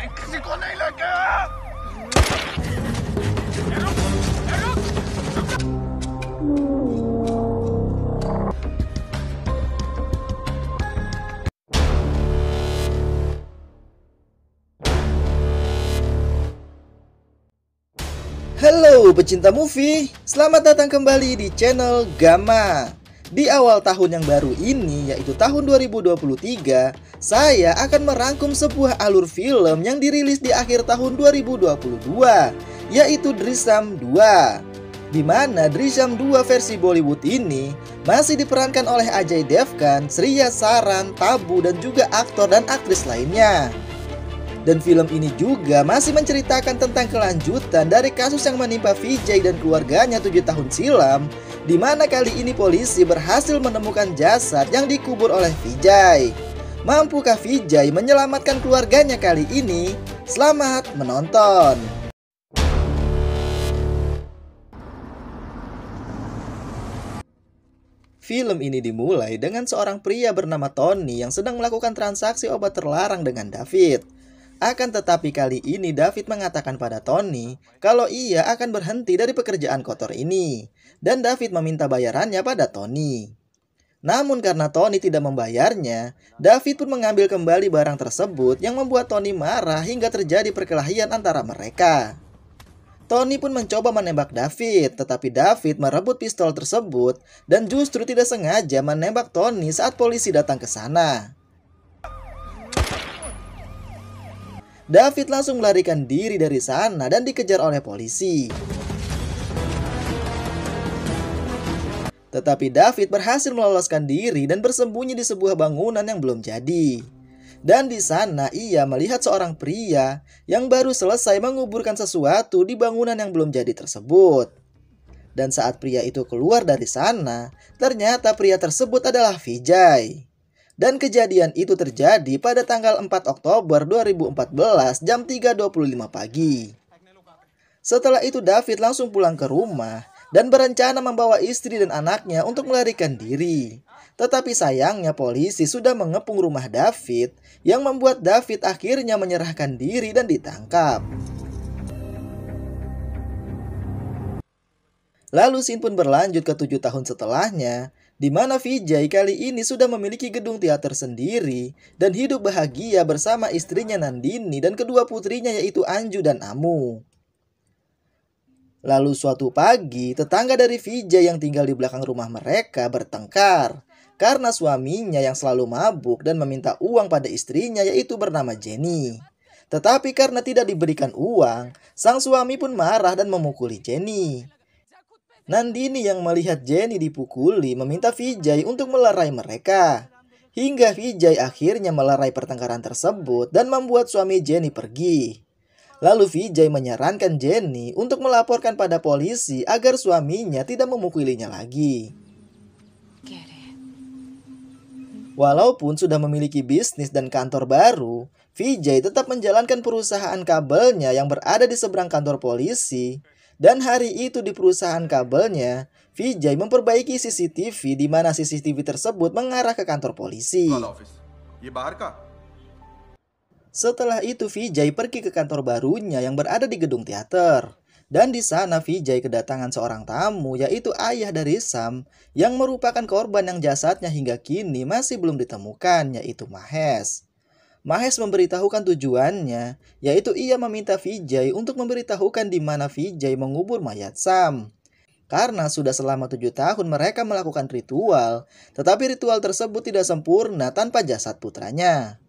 Halo pecinta movie, selamat datang kembali di channel Gama. Di awal tahun yang baru ini, yaitu tahun 2023, saya akan merangkum sebuah alur film yang dirilis di akhir tahun 2022, yaitu Drisam 2. Di mana Drisam 2 versi Bollywood ini masih diperankan oleh Ajay Devgan, Sriya Saran, Tabu, dan juga aktor dan aktris lainnya. Dan film ini juga masih menceritakan tentang kelanjutan dari kasus yang menimpa Vijay dan keluarganya tujuh tahun silam, di mana kali ini polisi berhasil menemukan jasad yang dikubur oleh Vijay. Mampukah Vijay menyelamatkan keluarganya kali ini? Selamat menonton! Film ini dimulai dengan seorang pria bernama Tony yang sedang melakukan transaksi obat terlarang dengan David. Akan tetapi kali ini David mengatakan pada Tony kalau ia akan berhenti dari pekerjaan kotor ini. Dan David meminta bayarannya pada Tony. Namun karena Tony tidak membayarnya, David pun mengambil kembali barang tersebut yang membuat Tony marah hingga terjadi perkelahian antara mereka. Tony pun mencoba menembak David, tetapi David merebut pistol tersebut dan justru tidak sengaja menembak Tony saat polisi datang ke sana. David langsung melarikan diri dari sana dan dikejar oleh polisi. Tetapi David berhasil meloloskan diri dan bersembunyi di sebuah bangunan yang belum jadi. Dan di sana ia melihat seorang pria yang baru selesai menguburkan sesuatu di bangunan yang belum jadi tersebut. Dan saat pria itu keluar dari sana, ternyata pria tersebut adalah Vijay. Dan kejadian itu terjadi pada tanggal 4 Oktober 2014 jam 3.25 pagi. Setelah itu David langsung pulang ke rumah dan berencana membawa istri dan anaknya untuk melarikan diri. Tetapi sayangnya polisi sudah mengepung rumah David yang membuat David akhirnya menyerahkan diri dan ditangkap. Lalu Sin pun berlanjut ke tujuh tahun setelahnya, di mana Vijay kali ini sudah memiliki gedung teater sendiri dan hidup bahagia bersama istrinya Nandini dan kedua putrinya yaitu Anju dan Amu. Lalu suatu pagi, tetangga dari Vijay yang tinggal di belakang rumah mereka bertengkar karena suaminya yang selalu mabuk dan meminta uang pada istrinya yaitu bernama Jenny. Tetapi karena tidak diberikan uang, sang suami pun marah dan memukuli Jenny. Nandini yang melihat Jenny dipukuli meminta Vijay untuk melerai mereka. Hingga Vijay akhirnya melerai pertengkaran tersebut dan membuat suami Jenny pergi. Lalu Vijay menyarankan Jenny untuk melaporkan pada polisi agar suaminya tidak memukulinya lagi. Walaupun sudah memiliki bisnis dan kantor baru, Vijay tetap menjalankan perusahaan kabelnya yang berada di seberang kantor polisi dan hari itu di perusahaan kabelnya, Vijay memperbaiki CCTV di mana CCTV tersebut mengarah ke kantor polisi. Iya, Setelah itu Vijay pergi ke kantor barunya yang berada di gedung teater. Dan di sana Vijay kedatangan seorang tamu yaitu ayah dari Sam yang merupakan korban yang jasadnya hingga kini masih belum ditemukan yaitu Mahesh. Mahes memberitahukan tujuannya, yaitu ia meminta Vijay untuk memberitahukan di mana Vijay mengubur mayat Sam. Karena sudah selama tujuh tahun mereka melakukan ritual, tetapi ritual tersebut tidak sempurna tanpa jasad putranya.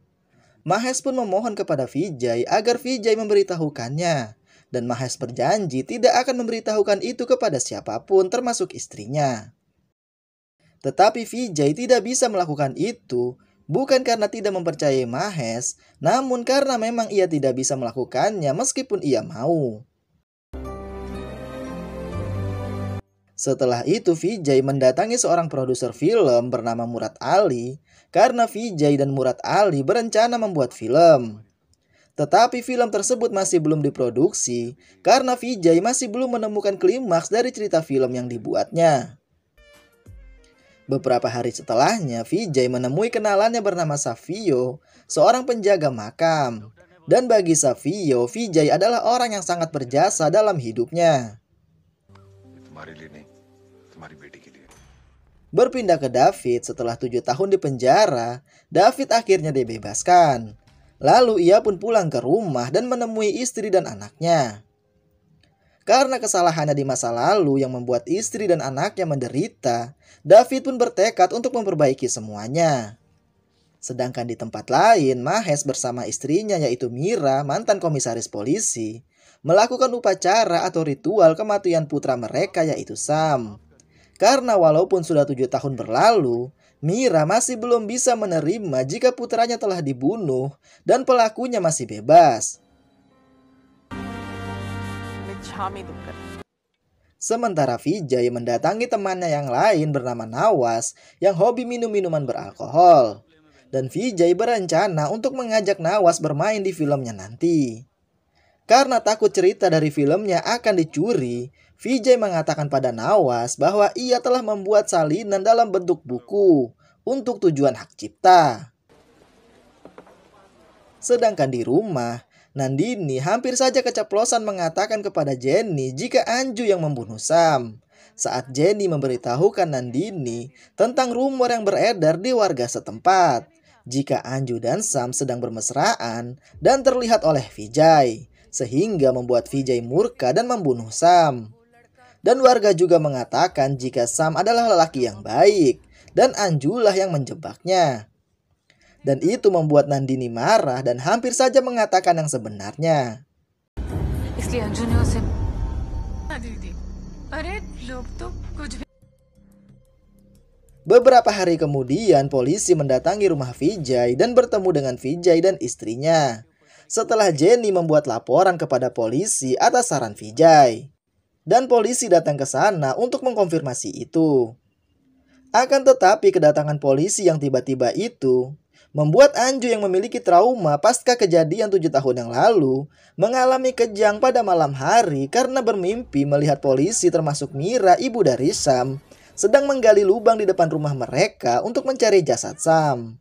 Mahes pun memohon kepada Vijay agar Vijay memberitahukannya. Dan Mahes berjanji tidak akan memberitahukan itu kepada siapapun termasuk istrinya. Tetapi Vijay tidak bisa melakukan itu bukan karena tidak mempercayai Mahes, namun karena memang ia tidak bisa melakukannya meskipun ia mau. Setelah itu Vijay mendatangi seorang produser film bernama Murad Ali karena Vijay dan Murad Ali berencana membuat film. Tetapi film tersebut masih belum diproduksi karena Vijay masih belum menemukan klimaks dari cerita film yang dibuatnya. Beberapa hari setelahnya, Vijay menemui kenalannya bernama Savio, seorang penjaga makam. Dan bagi Savio, Vijay adalah orang yang sangat berjasa dalam hidupnya. Berpindah ke David setelah tujuh tahun di penjara, David akhirnya dibebaskan. Lalu ia pun pulang ke rumah dan menemui istri dan anaknya. Karena kesalahannya di masa lalu yang membuat istri dan anaknya menderita, David pun bertekad untuk memperbaiki semuanya. Sedangkan di tempat lain, Mahes bersama istrinya yaitu Mira, mantan komisaris polisi, melakukan upacara atau ritual kematian putra mereka yaitu Sam. Karena walaupun sudah tujuh tahun berlalu, Mira masih belum bisa menerima jika putranya telah dibunuh dan pelakunya masih bebas kami Sementara Vijay mendatangi temannya yang lain bernama Nawas yang hobi minum minuman beralkohol. Dan Vijay berencana untuk mengajak Nawas bermain di filmnya nanti. Karena takut cerita dari filmnya akan dicuri, Vijay mengatakan pada Nawas bahwa ia telah membuat salinan dalam bentuk buku untuk tujuan hak cipta. Sedangkan di rumah, Nandini hampir saja keceplosan mengatakan kepada Jenny jika Anju yang membunuh Sam. Saat Jenny memberitahukan Nandini tentang rumor yang beredar di warga setempat. Jika Anju dan Sam sedang bermesraan dan terlihat oleh Vijay. Sehingga membuat Vijay murka dan membunuh Sam. Dan warga juga mengatakan jika Sam adalah lelaki yang baik dan Anjulah yang menjebaknya. Dan itu membuat Nandini marah dan hampir saja mengatakan yang sebenarnya. Beberapa hari kemudian, polisi mendatangi rumah Vijay dan bertemu dengan Vijay dan istrinya. Setelah Jenny membuat laporan kepada polisi atas saran Vijay. Dan polisi datang ke sana untuk mengkonfirmasi itu. Akan tetapi kedatangan polisi yang tiba-tiba itu membuat Anju yang memiliki trauma pasca kejadian tujuh tahun yang lalu mengalami kejang pada malam hari karena bermimpi melihat polisi termasuk Mira ibu dari Sam sedang menggali lubang di depan rumah mereka untuk mencari jasad Sam.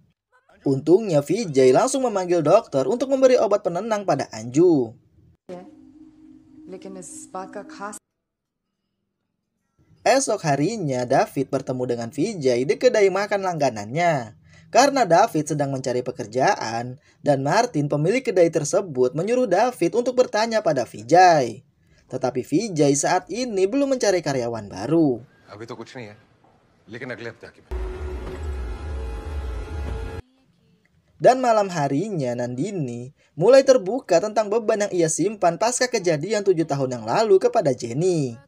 Untungnya Vijay langsung memanggil dokter untuk memberi obat penenang pada Anju. Esok harinya David bertemu dengan Vijay di kedai makan langganannya. Karena David sedang mencari pekerjaan dan Martin pemilik kedai tersebut menyuruh David untuk bertanya pada Vijay. Tetapi Vijay saat ini belum mencari karyawan baru. Ya. Dan malam harinya Nandini mulai terbuka tentang beban yang ia simpan pasca kejadian tujuh tahun yang lalu kepada Jenny.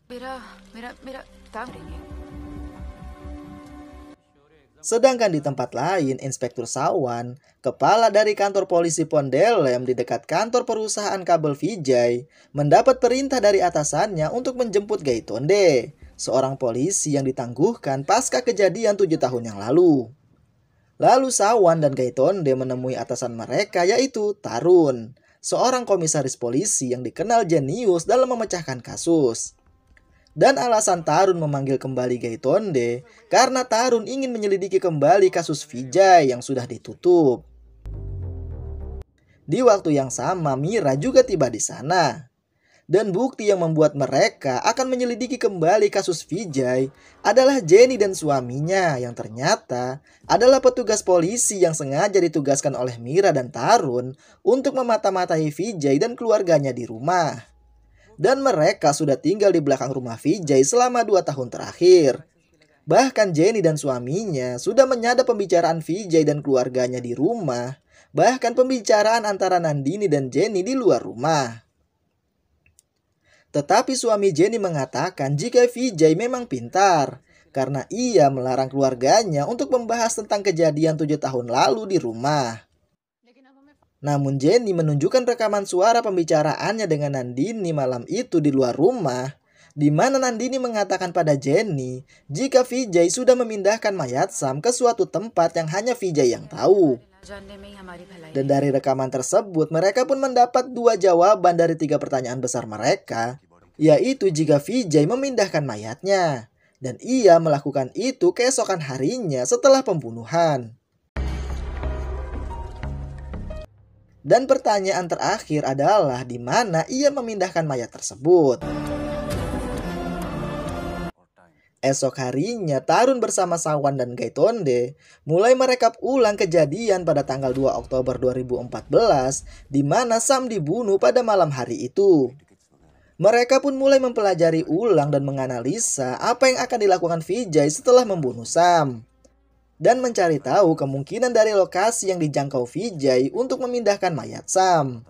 Sedangkan di tempat lain, Inspektur Sawan, kepala dari kantor polisi Pondelem di dekat kantor perusahaan kabel Vijay, mendapat perintah dari atasannya untuk menjemput Gaitonde, seorang polisi yang ditangguhkan pasca kejadian tujuh tahun yang lalu. Lalu Sawan dan Gaitonde menemui atasan mereka yaitu Tarun, seorang komisaris polisi yang dikenal jenius dalam memecahkan kasus. Dan alasan Tarun memanggil kembali Gaitonde karena Tarun ingin menyelidiki kembali kasus Vijay yang sudah ditutup. Di waktu yang sama Mira juga tiba di sana. Dan bukti yang membuat mereka akan menyelidiki kembali kasus Vijay adalah Jenny dan suaminya yang ternyata adalah petugas polisi yang sengaja ditugaskan oleh Mira dan Tarun untuk memata-matai Vijay dan keluarganya di rumah. Dan mereka sudah tinggal di belakang rumah Vijay selama dua tahun terakhir. Bahkan Jenny dan suaminya sudah menyadap pembicaraan Vijay dan keluarganya di rumah. Bahkan pembicaraan antara Nandini dan Jenny di luar rumah. Tetapi suami Jenny mengatakan jika Vijay memang pintar karena ia melarang keluarganya untuk membahas tentang kejadian tujuh tahun lalu di rumah. Namun Jenny menunjukkan rekaman suara pembicaraannya dengan Nandini malam itu di luar rumah di mana Nandini mengatakan pada Jenny jika Vijay sudah memindahkan mayat Sam ke suatu tempat yang hanya Vijay yang tahu. Dan dari rekaman tersebut mereka pun mendapat dua jawaban dari tiga pertanyaan besar mereka, yaitu jika Vijay memindahkan mayatnya. Dan ia melakukan itu keesokan harinya setelah pembunuhan. Dan pertanyaan terakhir adalah di mana ia memindahkan mayat tersebut. Esok harinya, Tarun bersama Sawan dan Gaitonde mulai merekap ulang kejadian pada tanggal 2 Oktober 2014 di mana Sam dibunuh pada malam hari itu. Mereka pun mulai mempelajari ulang dan menganalisa apa yang akan dilakukan Vijay setelah membunuh Sam dan mencari tahu kemungkinan dari lokasi yang dijangkau Vijay untuk memindahkan mayat Sam.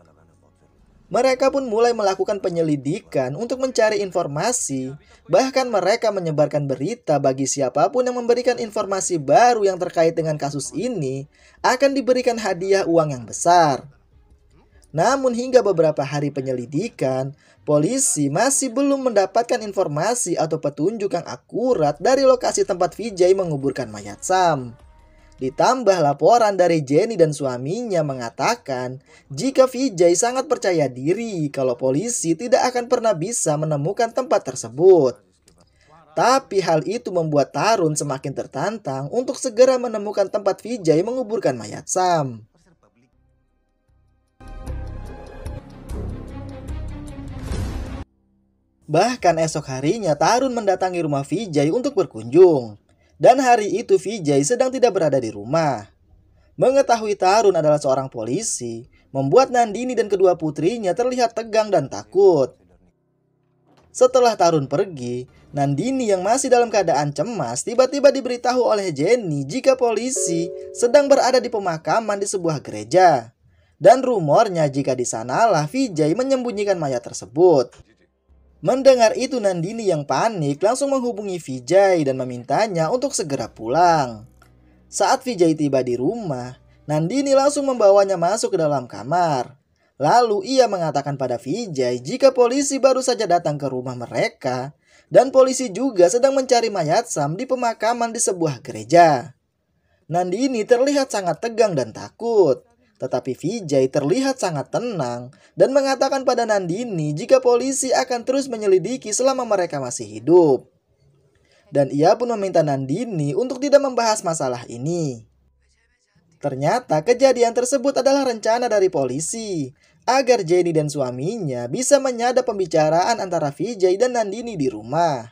Mereka pun mulai melakukan penyelidikan untuk mencari informasi, bahkan mereka menyebarkan berita bagi siapapun yang memberikan informasi baru yang terkait dengan kasus ini akan diberikan hadiah uang yang besar. Namun hingga beberapa hari penyelidikan, polisi masih belum mendapatkan informasi atau petunjuk yang akurat dari lokasi tempat Vijay menguburkan mayat Sam. Ditambah laporan dari Jenny dan suaminya mengatakan jika Vijay sangat percaya diri kalau polisi tidak akan pernah bisa menemukan tempat tersebut. Tapi hal itu membuat Tarun semakin tertantang untuk segera menemukan tempat Vijay menguburkan mayat Sam. Bahkan esok harinya Tarun mendatangi rumah Vijay untuk berkunjung. Dan hari itu Vijay sedang tidak berada di rumah. Mengetahui Tarun adalah seorang polisi, membuat Nandini dan kedua putrinya terlihat tegang dan takut. Setelah Tarun pergi, Nandini yang masih dalam keadaan cemas tiba-tiba diberitahu oleh Jenny jika polisi sedang berada di pemakaman di sebuah gereja. Dan rumornya jika di sanalah Vijay menyembunyikan mayat tersebut. Mendengar itu Nandini yang panik langsung menghubungi Vijay dan memintanya untuk segera pulang. Saat Vijay tiba di rumah, Nandini langsung membawanya masuk ke dalam kamar. Lalu ia mengatakan pada Vijay jika polisi baru saja datang ke rumah mereka dan polisi juga sedang mencari mayat Sam di pemakaman di sebuah gereja. Nandini terlihat sangat tegang dan takut. Tetapi Vijay terlihat sangat tenang dan mengatakan pada Nandini jika polisi akan terus menyelidiki selama mereka masih hidup. Dan ia pun meminta Nandini untuk tidak membahas masalah ini. Ternyata kejadian tersebut adalah rencana dari polisi agar Jenny dan suaminya bisa menyadap pembicaraan antara Vijay dan Nandini di rumah.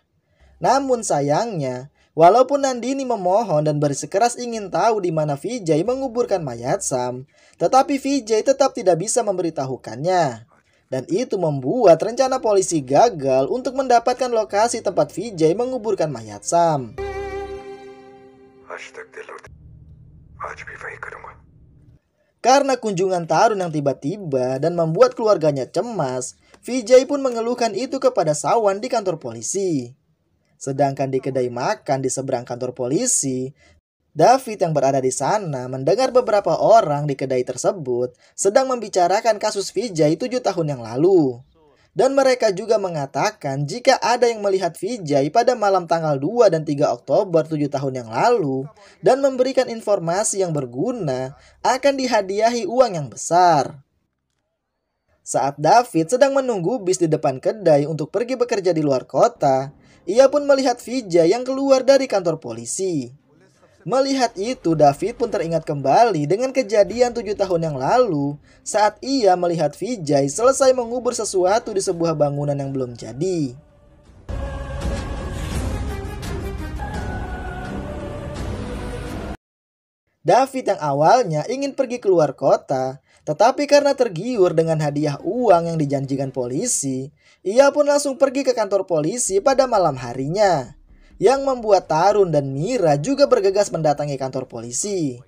Namun sayangnya, Walaupun Nandini memohon dan bersekeras ingin tahu di mana Vijay menguburkan mayat Sam, tetapi Vijay tetap tidak bisa memberitahukannya. Dan itu membuat rencana polisi gagal untuk mendapatkan lokasi tempat Vijay menguburkan mayat Sam. Karena kunjungan Tarun yang tiba-tiba dan membuat keluarganya cemas, Vijay pun mengeluhkan itu kepada Sawan di kantor polisi. Sedangkan di kedai makan di seberang kantor polisi, David yang berada di sana mendengar beberapa orang di kedai tersebut sedang membicarakan kasus Vijay tujuh tahun yang lalu. Dan mereka juga mengatakan jika ada yang melihat Vijay pada malam tanggal 2 dan 3 Oktober 7 tahun yang lalu dan memberikan informasi yang berguna akan dihadiahi uang yang besar. Saat David sedang menunggu bis di depan kedai untuk pergi bekerja di luar kota, ia pun melihat Vijay yang keluar dari kantor polisi. Melihat itu, David pun teringat kembali dengan kejadian tujuh tahun yang lalu saat ia melihat Vijay selesai mengubur sesuatu di sebuah bangunan yang belum jadi. David yang awalnya ingin pergi keluar kota, tetapi karena tergiur dengan hadiah uang yang dijanjikan polisi, ia pun langsung pergi ke kantor polisi pada malam harinya. Yang membuat Tarun dan Mira juga bergegas mendatangi kantor polisi.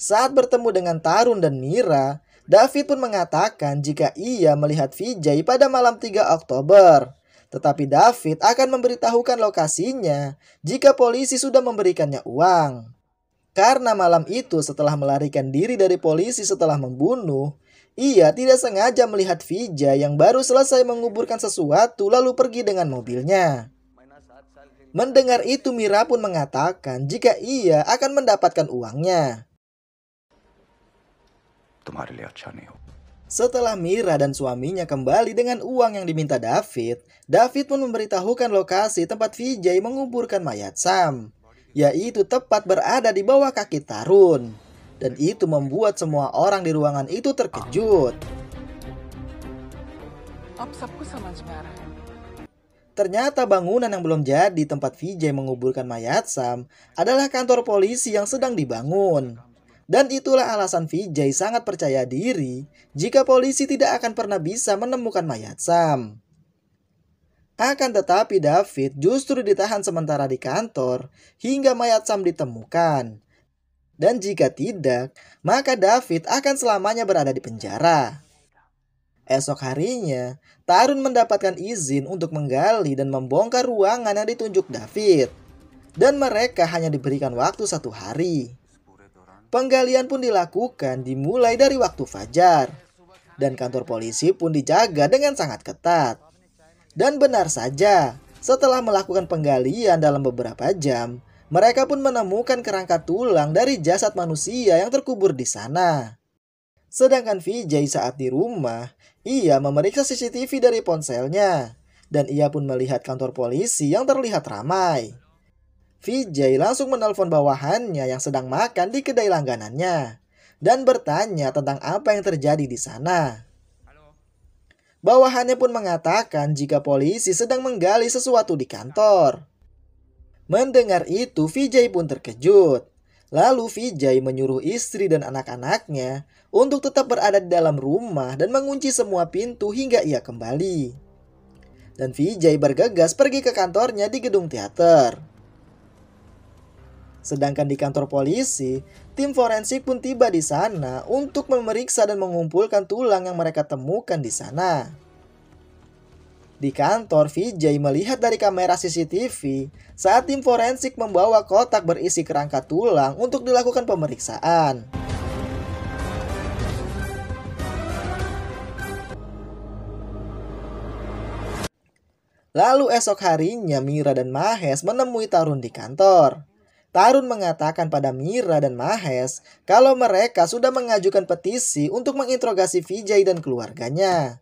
Saat bertemu dengan Tarun dan Mira, David pun mengatakan jika ia melihat Vijay pada malam 3 Oktober. Tetapi David akan memberitahukan lokasinya jika polisi sudah memberikannya uang. Karena malam itu setelah melarikan diri dari polisi setelah membunuh, ia tidak sengaja melihat Vija yang baru selesai menguburkan sesuatu lalu pergi dengan mobilnya. Mendengar itu Mira pun mengatakan jika ia akan mendapatkan uangnya. Ya. Setelah Mira dan suaminya kembali dengan uang yang diminta David, David pun memberitahukan lokasi tempat Vijay menguburkan mayat Sam yaitu tepat berada di bawah kaki Tarun. Dan itu membuat semua orang di ruangan itu terkejut. Ternyata bangunan yang belum jadi tempat Vijay menguburkan mayat Sam adalah kantor polisi yang sedang dibangun. Dan itulah alasan Vijay sangat percaya diri jika polisi tidak akan pernah bisa menemukan mayat Sam. Akan tetapi David justru ditahan sementara di kantor hingga mayat Sam ditemukan. Dan jika tidak, maka David akan selamanya berada di penjara. Esok harinya, Tarun mendapatkan izin untuk menggali dan membongkar ruangan yang ditunjuk David. Dan mereka hanya diberikan waktu satu hari. Penggalian pun dilakukan dimulai dari waktu fajar. Dan kantor polisi pun dijaga dengan sangat ketat. Dan benar saja, setelah melakukan penggalian dalam beberapa jam, mereka pun menemukan kerangka tulang dari jasad manusia yang terkubur di sana. Sedangkan Vijay saat di rumah, ia memeriksa CCTV dari ponselnya dan ia pun melihat kantor polisi yang terlihat ramai. Vijay langsung menelpon bawahannya yang sedang makan di kedai langganannya dan bertanya tentang apa yang terjadi di sana. Bawahannya pun mengatakan jika polisi sedang menggali sesuatu di kantor. Mendengar itu, Vijay pun terkejut. Lalu Vijay menyuruh istri dan anak-anaknya untuk tetap berada di dalam rumah dan mengunci semua pintu hingga ia kembali. Dan Vijay bergegas pergi ke kantornya di gedung teater. Sedangkan di kantor polisi, Tim forensik pun tiba di sana untuk memeriksa dan mengumpulkan tulang yang mereka temukan di sana. Di kantor, Vijay melihat dari kamera CCTV saat tim forensik membawa kotak berisi kerangka tulang untuk dilakukan pemeriksaan. Lalu esok harinya Mira dan Mahes menemui Tarun di kantor. Tarun mengatakan pada Mira dan Mahes kalau mereka sudah mengajukan petisi untuk menginterogasi Vijay dan keluarganya.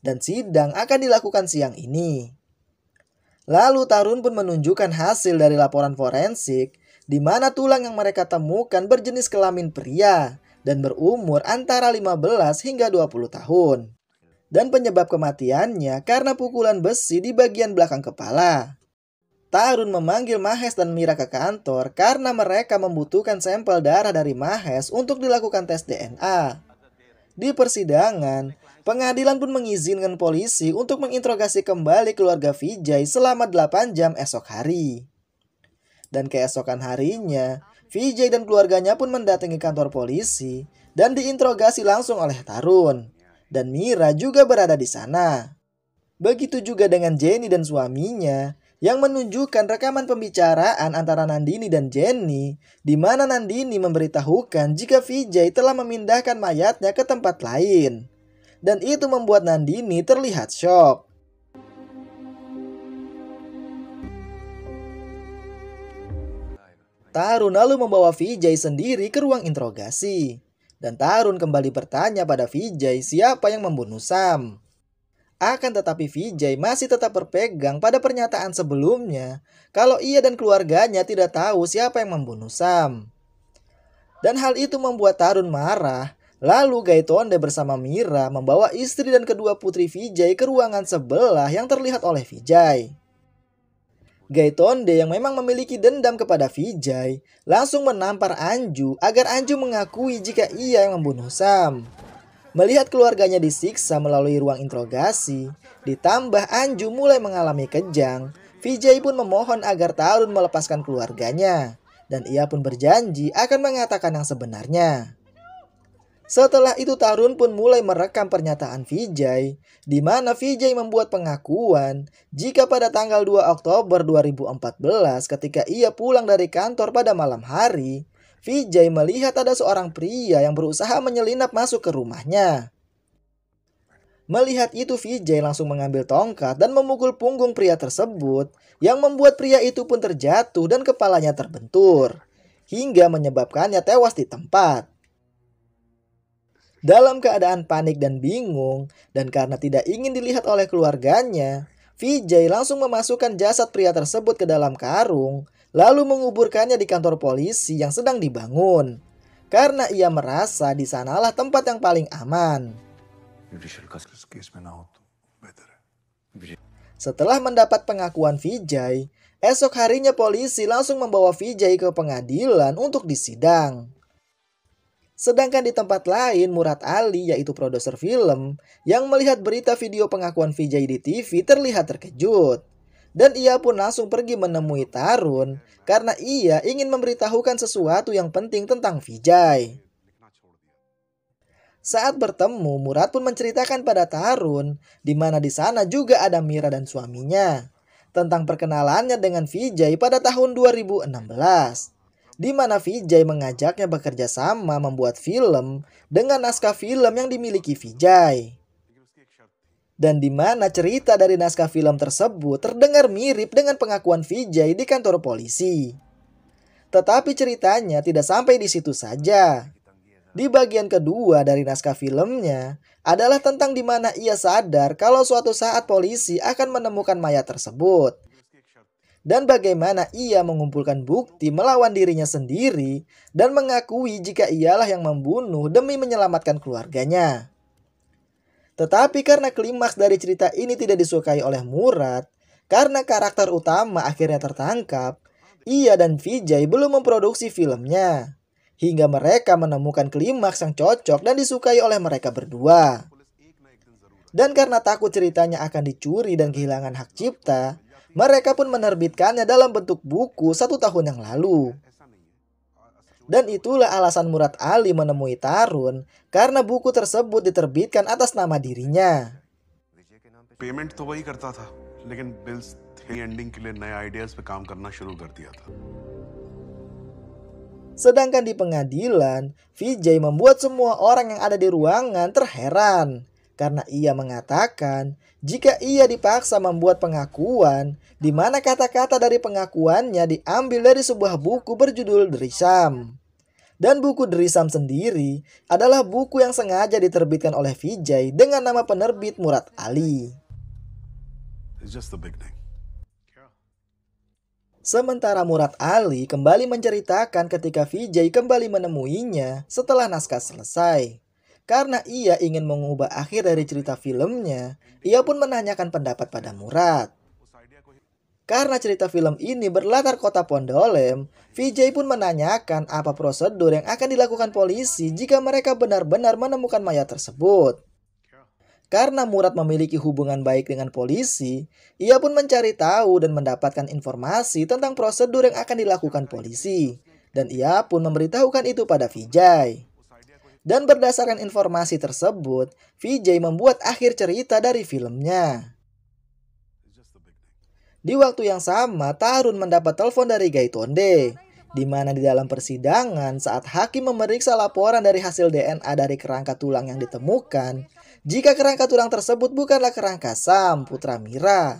Dan sidang akan dilakukan siang ini. Lalu Tarun pun menunjukkan hasil dari laporan forensik di mana tulang yang mereka temukan berjenis kelamin pria dan berumur antara 15 hingga 20 tahun. Dan penyebab kematiannya karena pukulan besi di bagian belakang kepala. Tarun memanggil Mahes dan Mira ke kantor karena mereka membutuhkan sampel darah dari Mahes untuk dilakukan tes DNA. Di persidangan, pengadilan pun mengizinkan polisi untuk menginterogasi kembali keluarga Vijay selama 8 jam esok hari. Dan keesokan harinya, Vijay dan keluarganya pun mendatangi kantor polisi dan diinterogasi langsung oleh Tarun. Dan Mira juga berada di sana. Begitu juga dengan Jenny dan suaminya yang menunjukkan rekaman pembicaraan antara Nandini dan Jenny, di mana Nandini memberitahukan jika Vijay telah memindahkan mayatnya ke tempat lain. Dan itu membuat Nandini terlihat shock. Tarun lalu membawa Vijay sendiri ke ruang interogasi. Dan Tarun kembali bertanya pada Vijay siapa yang membunuh Sam. Akan tetapi Vijay masih tetap berpegang pada pernyataan sebelumnya kalau ia dan keluarganya tidak tahu siapa yang membunuh Sam. Dan hal itu membuat Tarun marah. Lalu Gaitonde bersama Mira membawa istri dan kedua putri Vijay ke ruangan sebelah yang terlihat oleh Vijay. Gaitonde yang memang memiliki dendam kepada Vijay langsung menampar Anju agar Anju mengakui jika ia yang membunuh Sam. Melihat keluarganya disiksa melalui ruang interogasi, ditambah Anju mulai mengalami kejang, Vijay pun memohon agar Tarun melepaskan keluarganya, dan ia pun berjanji akan mengatakan yang sebenarnya. Setelah itu Tarun pun mulai merekam pernyataan Vijay, di mana Vijay membuat pengakuan jika pada tanggal 2 Oktober 2014 ketika ia pulang dari kantor pada malam hari, Vijay melihat ada seorang pria yang berusaha menyelinap masuk ke rumahnya. Melihat itu Vijay langsung mengambil tongkat dan memukul punggung pria tersebut yang membuat pria itu pun terjatuh dan kepalanya terbentur hingga menyebabkannya tewas di tempat. Dalam keadaan panik dan bingung dan karena tidak ingin dilihat oleh keluarganya, Vijay langsung memasukkan jasad pria tersebut ke dalam karung lalu menguburkannya di kantor polisi yang sedang dibangun. Karena ia merasa di sanalah tempat yang paling aman. Setelah mendapat pengakuan Vijay, esok harinya polisi langsung membawa Vijay ke pengadilan untuk disidang. Sedangkan di tempat lain, Murad Ali, yaitu produser film, yang melihat berita video pengakuan Vijay di TV terlihat terkejut. Dan ia pun langsung pergi menemui Tarun karena ia ingin memberitahukan sesuatu yang penting tentang Vijay. Saat bertemu, Murad pun menceritakan pada Tarun di mana di sana juga ada Mira dan suaminya tentang perkenalannya dengan Vijay pada tahun 2016 di mana Vijay mengajaknya bekerja sama membuat film dengan naskah film yang dimiliki Vijay dan di mana cerita dari naskah film tersebut terdengar mirip dengan pengakuan Vijay di kantor polisi. Tetapi ceritanya tidak sampai di situ saja. Di bagian kedua dari naskah filmnya adalah tentang di mana ia sadar kalau suatu saat polisi akan menemukan mayat tersebut. Dan bagaimana ia mengumpulkan bukti melawan dirinya sendiri dan mengakui jika ialah yang membunuh demi menyelamatkan keluarganya. Tetapi karena klimaks dari cerita ini tidak disukai oleh Murad, karena karakter utama akhirnya tertangkap, ia dan Vijay belum memproduksi filmnya. Hingga mereka menemukan klimaks yang cocok dan disukai oleh mereka berdua. Dan karena takut ceritanya akan dicuri dan kehilangan hak cipta, mereka pun menerbitkannya dalam bentuk buku satu tahun yang lalu. Dan itulah alasan Murad Ali menemui Tarun karena buku tersebut diterbitkan atas nama dirinya. Sedangkan di pengadilan, Vijay membuat semua orang yang ada di ruangan terheran karena ia mengatakan jika ia dipaksa membuat pengakuan di mana kata-kata dari pengakuannya diambil dari sebuah buku berjudul Drisam. Dan buku Derisam sendiri adalah buku yang sengaja diterbitkan oleh Vijay dengan nama penerbit Murad Ali. Sementara Murad Ali kembali menceritakan ketika Vijay kembali menemuinya setelah naskah selesai. Karena ia ingin mengubah akhir dari cerita filmnya, ia pun menanyakan pendapat pada Murad. Karena cerita film ini berlatar kota Pondolem, Vijay pun menanyakan apa prosedur yang akan dilakukan polisi jika mereka benar-benar menemukan mayat tersebut. Karena Murad memiliki hubungan baik dengan polisi, ia pun mencari tahu dan mendapatkan informasi tentang prosedur yang akan dilakukan polisi. Dan ia pun memberitahukan itu pada Vijay. Dan berdasarkan informasi tersebut, Vijay membuat akhir cerita dari filmnya. Di waktu yang sama, Tarun mendapat telepon dari Gaitonde, di mana di dalam persidangan saat hakim memeriksa laporan dari hasil DNA dari kerangka tulang yang ditemukan, jika kerangka tulang tersebut bukanlah kerangka Sam, putra Mira.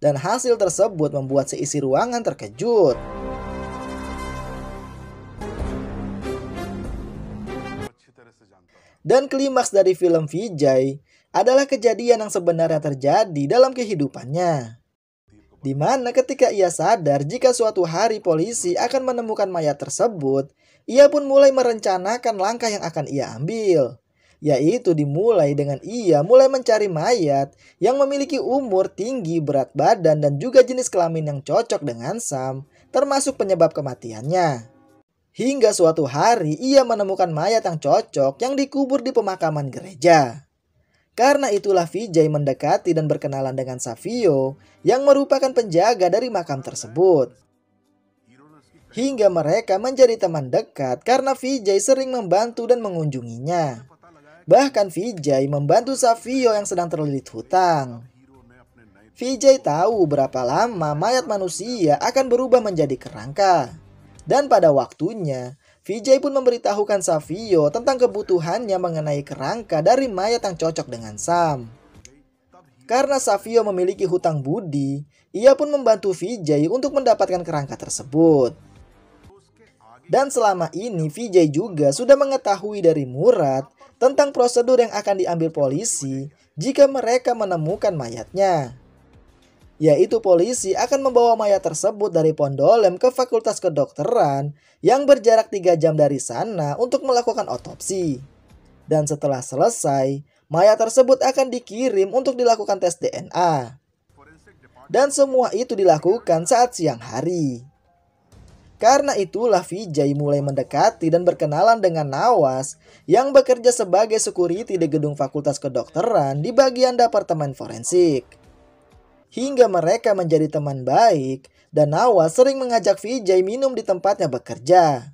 Dan hasil tersebut membuat seisi ruangan terkejut. dan klimaks dari film Vijay adalah kejadian yang sebenarnya terjadi dalam kehidupannya di mana ketika ia sadar jika suatu hari polisi akan menemukan mayat tersebut, ia pun mulai merencanakan langkah yang akan ia ambil. Yaitu dimulai dengan ia mulai mencari mayat yang memiliki umur tinggi, berat badan, dan juga jenis kelamin yang cocok dengan Sam, termasuk penyebab kematiannya. Hingga suatu hari ia menemukan mayat yang cocok yang dikubur di pemakaman gereja. Karena itulah Vijay mendekati dan berkenalan dengan Savio yang merupakan penjaga dari makam tersebut. Hingga mereka menjadi teman dekat karena Vijay sering membantu dan mengunjunginya. Bahkan Vijay membantu Savio yang sedang terlilit hutang. Vijay tahu berapa lama mayat manusia akan berubah menjadi kerangka. Dan pada waktunya, Vijay pun memberitahukan Savio tentang kebutuhannya mengenai kerangka dari mayat yang cocok dengan Sam. Karena Savio memiliki hutang budi, ia pun membantu Vijay untuk mendapatkan kerangka tersebut. Dan selama ini Vijay juga sudah mengetahui dari Murad tentang prosedur yang akan diambil polisi jika mereka menemukan mayatnya yaitu polisi akan membawa mayat tersebut dari Pondolem ke Fakultas Kedokteran yang berjarak 3 jam dari sana untuk melakukan otopsi. Dan setelah selesai, mayat tersebut akan dikirim untuk dilakukan tes DNA. Dan semua itu dilakukan saat siang hari. Karena itulah Vijay mulai mendekati dan berkenalan dengan Nawas yang bekerja sebagai security di gedung Fakultas Kedokteran di bagian Departemen Forensik hingga mereka menjadi teman baik dan Nawa sering mengajak Vijay minum di tempatnya bekerja.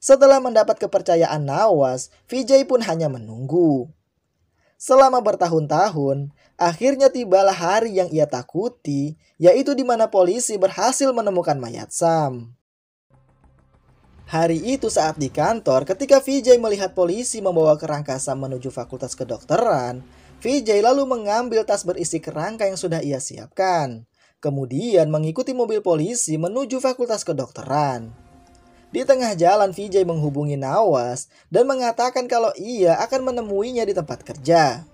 Setelah mendapat kepercayaan Nawas, Vijay pun hanya menunggu. Selama bertahun-tahun, akhirnya tibalah hari yang ia takuti, yaitu di mana polisi berhasil menemukan mayat Sam. Hari itu saat di kantor ketika Vijay melihat polisi membawa kerangka Sam menuju fakultas kedokteran, Vijay lalu mengambil tas berisi kerangka yang sudah ia siapkan. Kemudian mengikuti mobil polisi menuju fakultas kedokteran. Di tengah jalan Vijay menghubungi Nawas dan mengatakan kalau ia akan menemuinya di tempat kerja.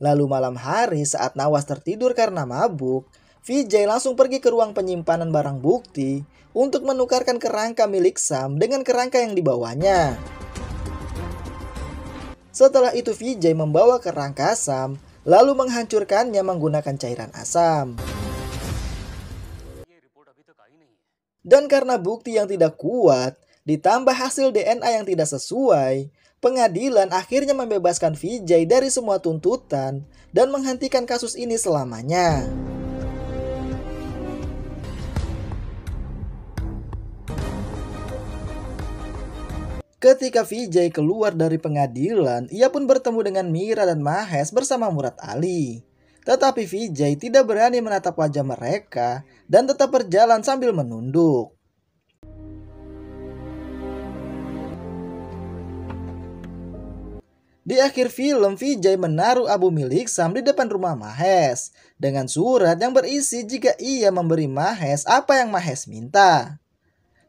Lalu malam hari saat Nawas tertidur karena mabuk, Vijay langsung pergi ke ruang penyimpanan barang bukti untuk menukarkan kerangka milik Sam dengan kerangka yang dibawanya. Setelah itu Vijay membawa kerangka Sam lalu menghancurkannya menggunakan cairan asam. Dan karena bukti yang tidak kuat, ditambah hasil DNA yang tidak sesuai, pengadilan akhirnya membebaskan Vijay dari semua tuntutan dan menghentikan kasus ini selamanya. Ketika Vijay keluar dari pengadilan, ia pun bertemu dengan Mira dan Mahes bersama Murad Ali. Tetapi Vijay tidak berani menatap wajah mereka dan tetap berjalan sambil menunduk. Di akhir film, Vijay menaruh abu milik Sam di depan rumah Mahes dengan surat yang berisi jika ia memberi Mahes apa yang Mahes minta.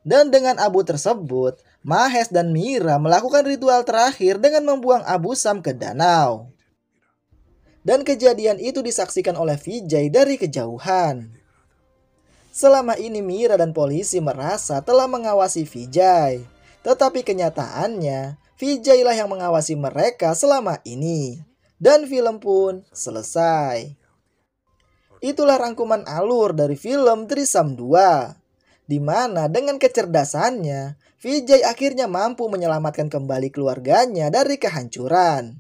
Dan dengan abu tersebut, Mahes dan Mira melakukan ritual terakhir dengan membuang Abu Sam ke danau. Dan kejadian itu disaksikan oleh Vijay dari kejauhan. Selama ini Mira dan polisi merasa telah mengawasi Vijay. Tetapi kenyataannya, Vijay lah yang mengawasi mereka selama ini. Dan film pun selesai. Itulah rangkuman alur dari film Trisam 2 di mana dengan kecerdasannya Vijay akhirnya mampu menyelamatkan kembali keluarganya dari kehancuran.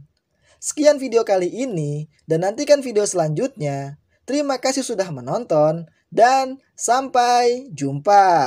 Sekian video kali ini dan nantikan video selanjutnya. Terima kasih sudah menonton dan sampai jumpa.